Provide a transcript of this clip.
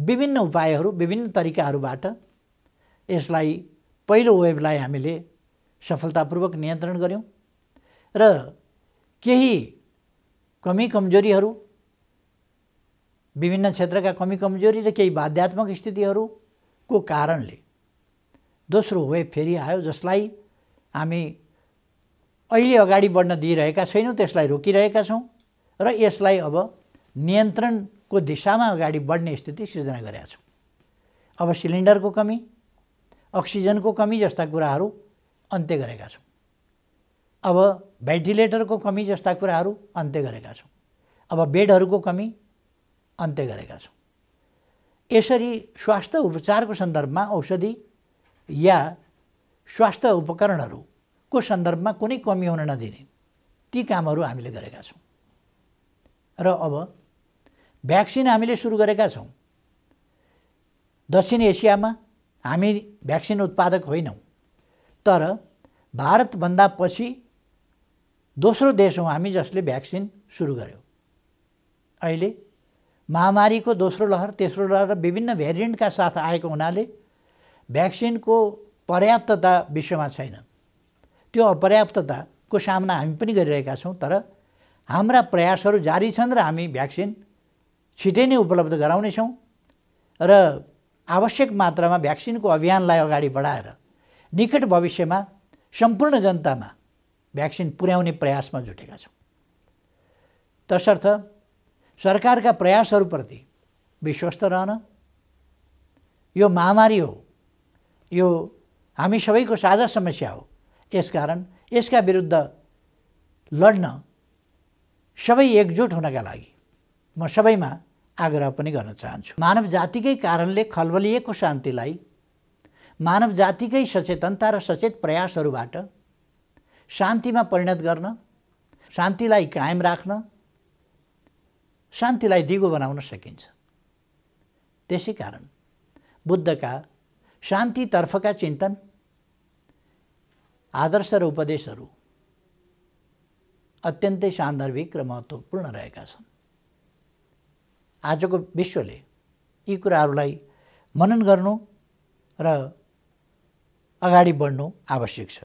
विभिन्न उपायहरू विभिन्न तरिकाहरूबाट यसलाई पहिलो वेभलाई हामीले सफलतापूर्वक नियन्त्रण गऱ्यौँ र केही कमी कमजोरीहरू विभिन्न क्षेत्रका कमी कमजोरी र केही बाध्यात्मक स्थितिहरूको कारणले दोस्रो वेभ फेरि आयो जसलाई हामी अहिले अगाडि बढ्न दिइरहेका छैनौँ त्यसलाई रोकिरहेका छौँ र यसलाई अब नियन्त्रण को दिशामा अगाडि बढ्ने स्थिति सिर्जना गरेका छौँ अब सिलिन्डरको कमी अक्सिजनको कमी जस्ता कुराहरू अन्त्य गरेका छौँ अब भेन्टिलेटरको कमी जस्ता कुराहरू अन्त्य गरेका छौँ अब बेडहरूको कमी अन्त्य गरेका छौँ यसरी स्वास्थ्य उपचारको सन्दर्भमा औषधि या स्वास्थ्य उपकरणहरूको सन्दर्भमा कुनै कमी हुन नदिने ती कामहरू हामीले गरेका छौँ र अब भ्याक्सिन हामीले सुरु गरेका छौँ दक्षिण एसियामा हामी भ्याक्सिन उत्पादक होइनौँ तर भारतभन्दा पछि दोस्रो देश हौँ हामी जसले भ्याक्सिन सुरु गर्यो अहिले महामारीको दोस्रो लहर तेस्रो लहर र विभिन्न भेरिएन्टका साथ आएको हुनाले भ्याक्सिनको पर्याप्तता विश्वमा छैन त्यो अपर्याप्तताको सामना हामी पनि गरिरहेका छौँ तर हाम्रा प्रयासहरू जारी छन् र हामी भ्याक्सिन छिटै नै उपलब्ध गराउनेछौँ र आवश्यक मात्रामा भ्याक्सिनको अभियानलाई अगाडि बढाएर निकट भविष्यमा सम्पूर्ण जनतामा भ्याक्सिन पुर्याउने प्रयासमा जुटेका छौँ तसर्थ सरकारका प्रयासहरूप्रति विश्वस्त रहन यो महामारी हो यो हामी सबैको साझा समस्या हो यसकारण यसका विरुद्ध लड्न सबै एकजुट हुनका लागि म सबैमा आग्रह पनि गर्न चाहन्छु मानव जातिकै कारणले खलबलिएको शान्तिलाई मानव जातिकै सचेतनता र सचेत प्रयासहरूबाट शान्तिमा परिणत गर्न शान्तिलाई कायम राख्न शान्तिलाई दिगो बनाउन सकिन्छ त्यसै कारण बुद्धका शान्तितर्फका चिन्तन आदर्श र उपदेशहरू अत्यन्तै सान्दर्भिक र महत्त्वपूर्ण रहेका छन् आजको विश्वले यी कुराहरूलाई मनन गर्नु र अगाडि बढ्नु आवश्यक छ